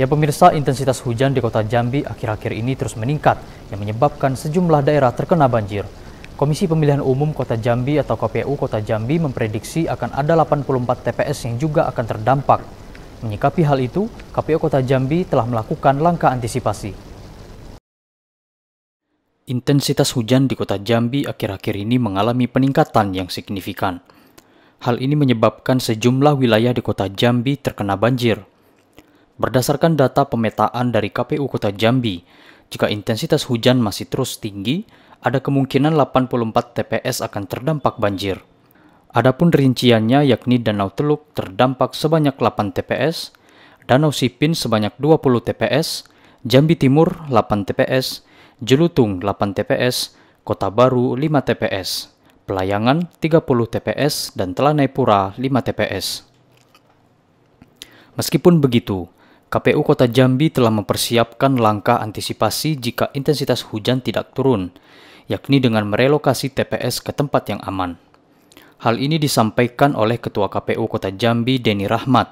Ya pemirsa, intensitas hujan di kota Jambi akhir-akhir ini terus meningkat yang menyebabkan sejumlah daerah terkena banjir. Komisi Pemilihan Umum Kota Jambi atau KPU Kota Jambi memprediksi akan ada 84 TPS yang juga akan terdampak. Menyikapi hal itu, KPU Kota Jambi telah melakukan langkah antisipasi. Intensitas hujan di Kota Jambi akhir-akhir ini mengalami peningkatan yang signifikan. Hal ini menyebabkan sejumlah wilayah di Kota Jambi terkena banjir. Berdasarkan data pemetaan dari KPU Kota Jambi, jika intensitas hujan masih terus tinggi, ada kemungkinan 84 TPS akan terdampak banjir. Adapun rinciannya yakni Danau Teluk terdampak sebanyak 8 TPS, Danau Sipin sebanyak 20 TPS, Jambi Timur 8 TPS, Jelutung 8 TPS, Kota Baru 5 TPS, Pelayangan 30 TPS, dan Telanai Pura 5 TPS. Meskipun begitu, KPU Kota Jambi telah mempersiapkan langkah antisipasi jika intensitas hujan tidak turun, yakni dengan merelokasi TPS ke tempat yang aman. Hal ini disampaikan oleh Ketua KPU Kota Jambi, Denny Rahmat.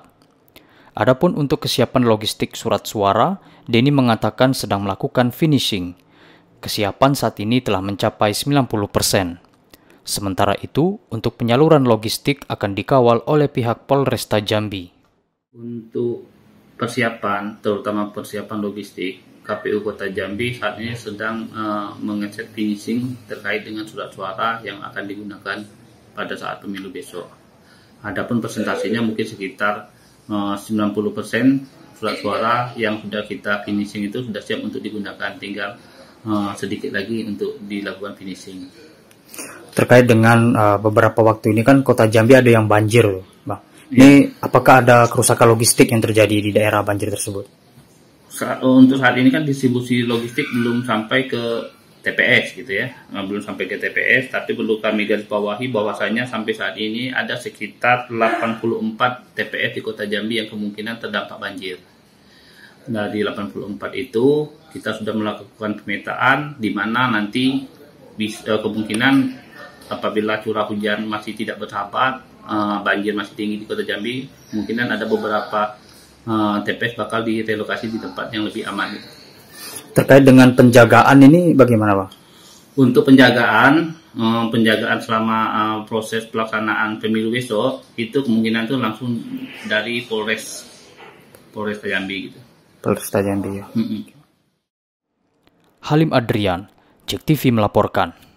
Adapun untuk kesiapan logistik surat suara, Denny mengatakan sedang melakukan finishing. Kesiapan saat ini telah mencapai 90%. Sementara itu, untuk penyaluran logistik akan dikawal oleh pihak Polresta Jambi. Untuk persiapan, terutama persiapan logistik, KPU Kota Jambi saat ini sedang uh, mengecek finishing terkait dengan surat suara yang akan digunakan pada saat pemilu besok. Adapun presentasinya mungkin sekitar eh, uh, 90% surat suara yang sudah kita finishing itu sudah siap untuk digunakan, tinggal uh, sedikit lagi untuk dilakukan finishing. Terkait dengan uh, beberapa waktu ini kan Kota Jambi ada yang banjir ini iya. apakah ada kerusakan logistik yang terjadi di daerah banjir tersebut? untuk saat ini kan distribusi logistik belum sampai ke TPS gitu ya, eh, belum sampai ke TPS, tapi perlu kami garis bawahi bahwasanya sampai saat ini ada sekitar 84 TPS di Kota Jambi yang kemungkinan terdampak banjir. Nah di 84 itu kita sudah melakukan pemetaan di mana nanti bisa, eh, kemungkinan apabila curah hujan masih tidak bersahabat, uh, eh, banjir masih tinggi di Kota Jambi, mungkin ada beberapa uh, eh, TPS bakal direlokasi di tempat yang lebih aman. Terkait dengan penjagaan ini bagaimana, Pak? Untuk penjagaan, um, penjagaan selama uh, proses pelaksanaan pemilu besok itu kemungkinan itu langsung dari Polres Polres Jambi gitu. Polres Jambi ya. Mm -mm. Halim Adrian, Cek TV melaporkan.